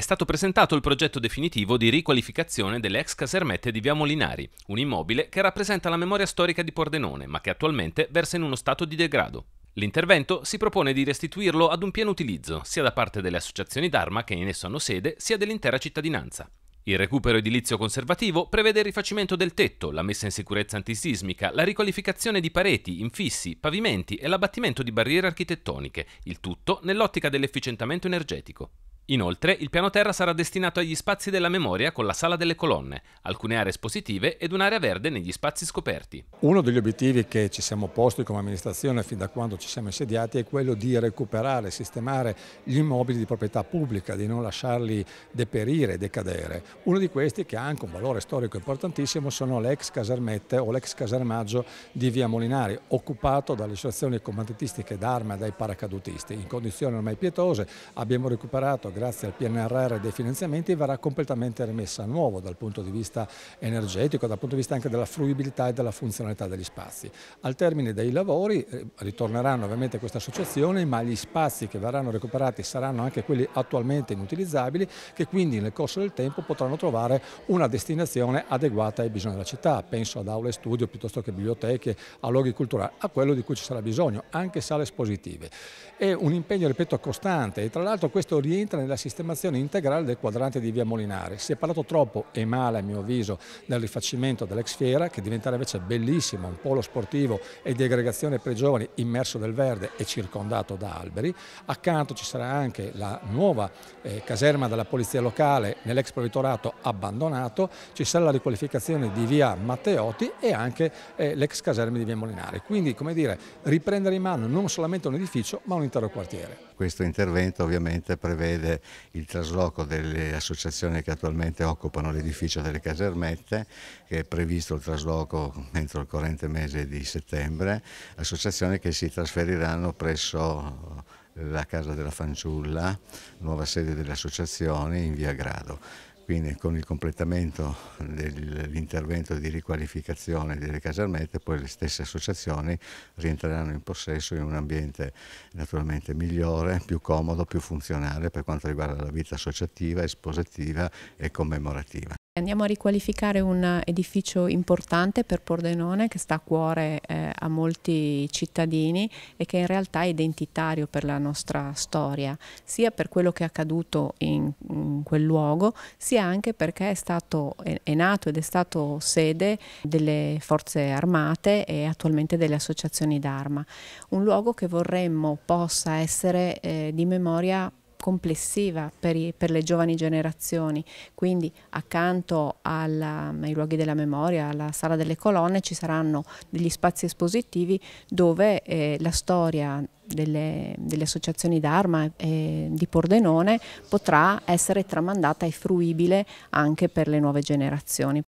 È stato presentato il progetto definitivo di riqualificazione delle ex casermette di Via Molinari, un immobile che rappresenta la memoria storica di Pordenone, ma che attualmente versa in uno stato di degrado. L'intervento si propone di restituirlo ad un pieno utilizzo, sia da parte delle associazioni d'arma che in esso hanno sede, sia dell'intera cittadinanza. Il recupero edilizio conservativo prevede il rifacimento del tetto, la messa in sicurezza antisismica, la riqualificazione di pareti, infissi, pavimenti e l'abbattimento di barriere architettoniche, il tutto nell'ottica dell'efficientamento energetico. Inoltre, il piano terra sarà destinato agli spazi della memoria con la sala delle colonne, alcune aree espositive ed un'area verde negli spazi scoperti. Uno degli obiettivi che ci siamo posti come amministrazione fin da quando ci siamo insediati è quello di recuperare, sistemare gli immobili di proprietà pubblica, di non lasciarli deperire, decadere. Uno di questi, che ha anche un valore storico importantissimo, sono le ex casermette o l'ex casermaggio di via Molinari, occupato dalle associazioni combattentistiche d'arma e dai paracadutisti. In condizioni ormai pietose abbiamo recuperato grazie al PNRR dei finanziamenti verrà completamente rimessa a nuovo dal punto di vista energetico, dal punto di vista anche della fruibilità e della funzionalità degli spazi. Al termine dei lavori eh, ritorneranno ovviamente queste associazioni ma gli spazi che verranno recuperati saranno anche quelli attualmente inutilizzabili che quindi nel corso del tempo potranno trovare una destinazione adeguata ai bisogni della città, penso ad aule studio piuttosto che biblioteche, a luoghi culturali, a quello di cui ci sarà bisogno, anche sale espositive. È un impegno ripeto costante e tra l'altro questo rientra nella nella sistemazione integrale del quadrante di via Molinari. Si è parlato troppo e male a mio avviso del rifacimento dell'ex fiera che diventerà invece bellissimo, un polo sportivo e di aggregazione per i giovani immerso nel verde e circondato da alberi. Accanto ci sarà anche la nuova eh, caserma della polizia locale nell'ex provvitorato abbandonato, ci sarà la riqualificazione di via Matteotti e anche eh, l'ex caserma di via Molinari. Quindi come dire, riprendere in mano non solamente un edificio ma un intero quartiere. Questo intervento ovviamente prevede eh, il, trasloco delle associazioni che attualmente occupano l'edificio delle casermette, che è previsto il trasloco entro il corrente mese di settembre, associazioni che si trasferiranno presso eh, la Casa della Fanciulla, nuova sede delle associazioni in via Grado quindi con il completamento dell'intervento di riqualificazione delle casermette poi le stesse associazioni rientreranno in possesso in un ambiente naturalmente migliore, più comodo, più funzionale per quanto riguarda la vita associativa, espositiva e commemorativa andiamo a riqualificare un edificio importante per Pordenone che sta a cuore eh, a molti cittadini e che in realtà è identitario per la nostra storia, sia per quello che è accaduto in, in quel luogo, sia anche perché è, stato, è, è nato ed è stato sede delle forze armate e attualmente delle associazioni d'arma. Un luogo che vorremmo possa essere eh, di memoria complessiva per, i, per, le giovani generazioni, quindi accanto alla, ai luoghi della memoria, alla sala delle colonne ci saranno degli spazi espositivi dove eh, la storia delle, delle associazioni d'arma eh, di Pordenone potrà essere tramandata e fruibile anche per le nuove generazioni.